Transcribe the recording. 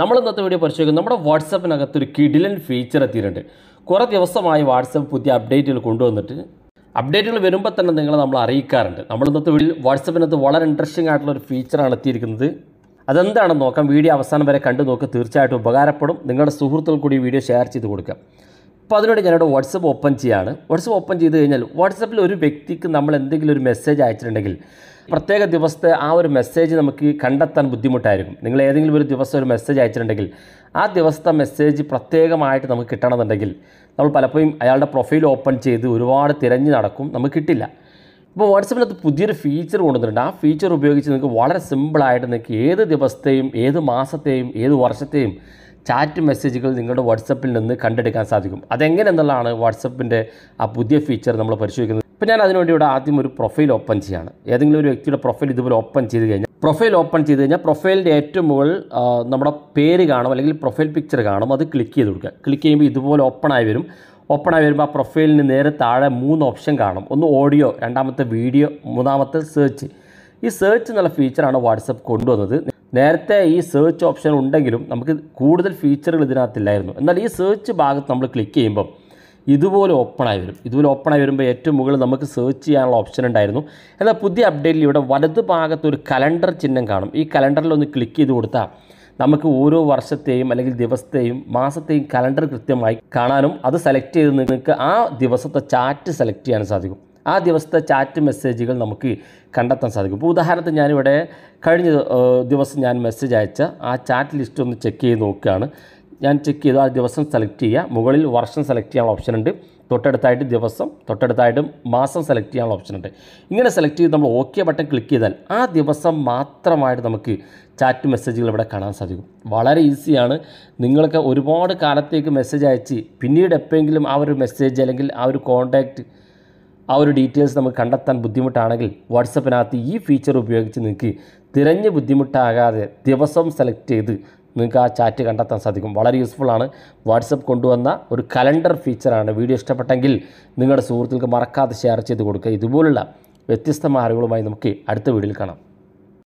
നമ്മൾ ഇന്നത്തെ വീഡിയോ പരിശോധിക്കും നമ്മുടെ വാട്സപ്പിനകത്ത് ഒരു കിഡിലൻ ഫീച്ചർ എത്തിയിട്ടുണ്ട് കുറേ ദിവസമായി വാട്സപ്പ് പുതിയ അപ്ഡേറ്റുകൾ കൊണ്ടുവന്നിട്ട് അപ്ഡേറ്റുകൾ വരുമ്പോൾ തന്നെ നിങ്ങൾ നമ്മൾ അറിയിക്കാറുണ്ട് നമ്മൾ ഇന്നത്തെ വീഡിയോ വാട്സപ്പിനകത്ത് വളരെ ഇൻട്രസ്റ്റിംഗ് ആയിട്ടുള്ള ഒരു ഫീച്ചറാണ് എത്തിയിരിക്കുന്നത് അതെന്താണെന്ന് നോക്കാം വീഡിയോ അവസാനം വരെ കണ്ടു നോക്കി തീർച്ചയായിട്ടും ഉപകാരപ്പെടും നിങ്ങളുടെ സുഹൃത്തുക്കൾ കൂടി വീഡിയോ ഷെയർ ചെയ്ത് കൊടുക്കുക അപ്പോൾ അതിനോട് ഞാനിവിടെ വാട്സപ്പ് ഓപ്പൺ ചെയ്യുകയാണ് വാട്സപ്പ് ഓപ്പൺ ചെയ്ത് കഴിഞ്ഞാൽ വാട്സപ്പിൽ ഒരു വ്യക്തിക്ക് നമ്മൾ എന്തെങ്കിലും ഒരു മെസ്സേജ് അയച്ചിട്ടുണ്ടെങ്കിൽ പ്രത്യേക ദിവസത്തെ ആ ഒരു മെസ്സേജ് നമുക്ക് കണ്ടെത്താൻ ബുദ്ധിമുട്ടായിരിക്കും നിങ്ങൾ ഏതെങ്കിലും ഒരു ദിവസം ഒരു മെസ്സേജ് അയച്ചിട്ടുണ്ടെങ്കിൽ ആ ദിവസത്തെ മെസ്സേജ് പ്രത്യേകമായിട്ട് നമുക്ക് കിട്ടണമെന്നുണ്ടെങ്കിൽ നമ്മൾ പലപ്പോഴും അയാളുടെ പ്രൊഫൈൽ ഓപ്പൺ ചെയ്ത് ഒരുപാട് തിരഞ്ഞ് നടക്കും നമുക്ക് കിട്ടില്ല ഇപ്പോൾ വാട്സപ്പിനകത്ത് പുതിയൊരു ഫീച്ചർ കൊണ്ടുവന്നിട്ടുണ്ട് ആ ഫീച്ചർ ഉപയോഗിച്ച് നിങ്ങൾക്ക് വളരെ സിമ്പിളായിട്ട് നിങ്ങൾക്ക് ഏത് ദിവസത്തെയും ഏത് മാസത്തെയും ഏത് വർഷത്തെയും ചാറ്റ് മെസ്സേജുകൾ നിങ്ങളുടെ വാട്സപ്പിൽ നിന്ന് കണ്ടെടുക്കാൻ സാധിക്കും അതെങ്ങനെ എന്നുള്ളതാണ് വാട്സപ്പിൻ്റെ ആ പുതിയ ഫീച്ചർ നമ്മൾ പരിശോധിക്കുന്നത് അപ്പോൾ ഞാൻ അതിനുവേണ്ടി ഇവിടെ ആദ്യം ഒരു പ്രൊഫൈൽ ഓപ്പൺ ചെയ്യുകയാണ് ഏതെങ്കിലും ഒരു വ്യക്തിയുടെ പ്രൊഫൈൽ ഇതുപോലെ ഓപ്പൺ ചെയ്ത് കഴിഞ്ഞാൽ പ്രൊഫൈൽ ഓപ്പൺ ചെയ്ത് കഴിഞ്ഞാൽ പ്രൊഫൈലിൻ്റെ ഏറ്റവും മുകളിൽ നമ്മുടെ പേര് കാണും അല്ലെങ്കിൽ പ്രൊഫൈൽ പിക്ചർ കാണും അത് ക്ലിക്ക് ചെയ്ത് കൊടുക്കുക ക്ലിക്ക് ചെയ്യുമ്പോൾ ഇതുപോലെ ഓപ്പൺ ആയി വരും ഓപ്പൺ ആയി വരുമ്പോൾ ആ പ്രൊഫൈലിന് നേരെ താഴെ മൂന്ന് ഓപ്ഷൻ കാണും ഒന്ന് ഓഡിയോ രണ്ടാമത്തെ വീഡിയോ മൂന്നാമത്തെ സെർച്ച് ഈ സെർച്ച് എന്നുള്ള ഫീച്ചറാണ് വാട്സപ്പ് കൊണ്ടുവന്നത് നേരത്തെ ഈ സെർച്ച് ഓപ്ഷൻ ഉണ്ടെങ്കിലും നമുക്ക് കൂടുതൽ ഫീച്ചറുകൾ ഇതിനകത്തില്ലായിരുന്നു എന്നാൽ ഈ സെർച്ച് ഭാഗത്ത് നമ്മൾ ക്ലിക്ക് ചെയ്യുമ്പം ഇതുപോലെ ഓപ്പണായി വരും ഇതുപോലെ ഓപ്പണായി വരുമ്പോൾ ഏറ്റവും മുകളിൽ നമുക്ക് സെർച്ച് ചെയ്യാനുള്ള ഓപ്ഷൻ ഉണ്ടായിരുന്നു എന്നാൽ പുതിയ അപ്ഡേറ്റിൽ ഇവിടെ വലത് ഭാഗത്ത് ഒരു കലണ്ടർ ചിഹ്നം കാണും ഈ കലണ്ടറിൽ ഒന്ന് ക്ലിക്ക് ചെയ്ത് കൊടുത്താൽ നമുക്ക് ഓരോ വർഷത്തെയും അല്ലെങ്കിൽ ദിവസത്തെയും മാസത്തെയും കലണ്ടർ കൃത്യമായി കാണാനും അത് സെലക്ട് ചെയ്ത് നിങ്ങൾക്ക് ആ ദിവസത്തെ ചാറ്റ് സെലക്ട് ചെയ്യാൻ സാധിക്കും ആ ദിവസത്തെ ചാറ്റ് മെസ്സേജുകൾ നമുക്ക് കണ്ടെത്താൻ സാധിക്കും ഇപ്പോൾ ഉദാഹരണത്തിന് ഞാനിവിടെ കഴിഞ്ഞ ദിവസം ഞാൻ മെസ്സേജ് അയച്ച ആ ചാറ്റ് ലിസ്റ്റ് ഒന്ന് ചെക്ക് ചെയ്ത് നോക്കുകയാണ് ഞാൻ ചെക്ക് ചെയ്തു ആ ദിവസം സെലക്ട് ചെയ്യുക മുകളിൽ വർഷം സെലക്ട് ചെയ്യാനുള്ള ഓപ്ഷൻ ഉണ്ട് തൊട്ടടുത്തായിട്ട് ദിവസം തൊട്ടടുത്തായിട്ട് മാസം സെലക്ട് ചെയ്യാനുള്ള ഓപ്ഷൻ ഉണ്ട് ഇങ്ങനെ സെലക്ട് ചെയ്ത് നമ്മൾ ഓക്കെ ബട്ടൺ ക്ലിക്ക് ചെയ്താൽ ആ ദിവസം മാത്രമായിട്ട് നമുക്ക് ചാറ്റ് മെസ്സേജുകൾ ഇവിടെ കാണാൻ സാധിക്കും വളരെ ഈസിയാണ് നിങ്ങൾക്ക് ഒരുപാട് കാലത്തേക്ക് മെസ്സേജ് അയച്ച് പിന്നീട് എപ്പോഴെങ്കിലും ആ ഒരു മെസ്സേജ് അല്ലെങ്കിൽ ആ ഒരു കോൺടാക്റ്റ് ആ ഒരു ഡീറ്റെയിൽസ് നമുക്ക് കണ്ടെത്താൻ ബുദ്ധിമുട്ടാണെങ്കിൽ വാട്സപ്പിനകത്ത് ഈ ഫീച്ചർ ഉപയോഗിച്ച് നിങ്ങൾക്ക് തിരഞ്ഞ് ബുദ്ധിമുട്ടാകാതെ ദിവസം സെലക്ട് ചെയ്ത് നിങ്ങൾക്ക് ആ ചാറ്റ് കണ്ടെത്താൻ സാധിക്കും വളരെ യൂസ്ഫുള്ളാണ് വാട്സപ്പ് കൊണ്ടുവന്ന ഒരു കലണ്ടർ ഫീച്ചറാണ് വീഡിയോ ഇഷ്ടപ്പെട്ടെങ്കിൽ നിങ്ങളുടെ സുഹൃത്തുക്കൾക്ക് മറക്കാതെ ഷെയർ ചെയ്ത് കൊടുക്കുക ഇതുപോലുള്ള വ്യത്യസ്തമായ അറിവുകളുമായി നമുക്ക് അടുത്ത വീഡിയോയിൽ കാണാം